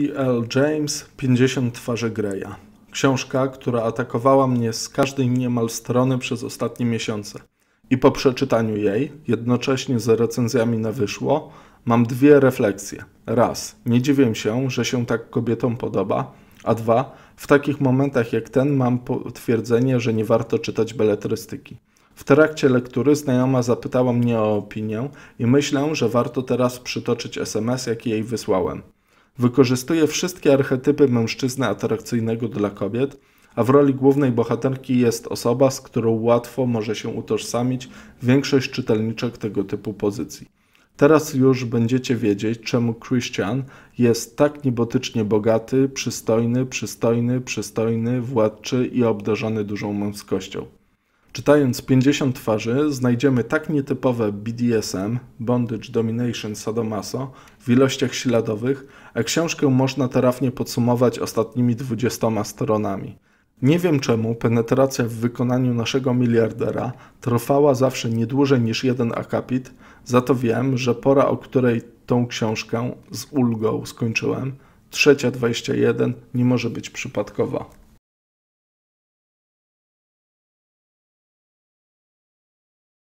E. L. James 50 twarzy Greya. Książka, która atakowała mnie z każdej niemal strony przez ostatnie miesiące. I po przeczytaniu jej, jednocześnie z recenzjami na wyszło, mam dwie refleksje. Raz, nie dziwię się, że się tak kobietom podoba, a dwa, w takich momentach jak ten mam potwierdzenie, że nie warto czytać beletrystyki. W trakcie lektury znajoma zapytała mnie o opinię i myślę, że warto teraz przytoczyć SMS, jaki jej wysłałem. Wykorzystuje wszystkie archetypy mężczyzny atrakcyjnego dla kobiet, a w roli głównej bohaterki jest osoba, z którą łatwo może się utożsamić większość czytelniczek tego typu pozycji. Teraz już będziecie wiedzieć, czemu Christian jest tak niebotycznie bogaty, przystojny, przystojny, przystojny, władczy i obdarzony dużą męskością. Czytając 50 twarzy, znajdziemy tak nietypowe BDSM, Bondage, Domination, Sadomaso w ilościach śladowych, a książkę można trafnie podsumować ostatnimi 20 stronami. Nie wiem czemu penetracja w wykonaniu naszego miliardera trwała zawsze nie dłużej niż jeden akapit, za to wiem, że pora, o której tą książkę z ulgą skończyłem, trzecia nie może być przypadkowa.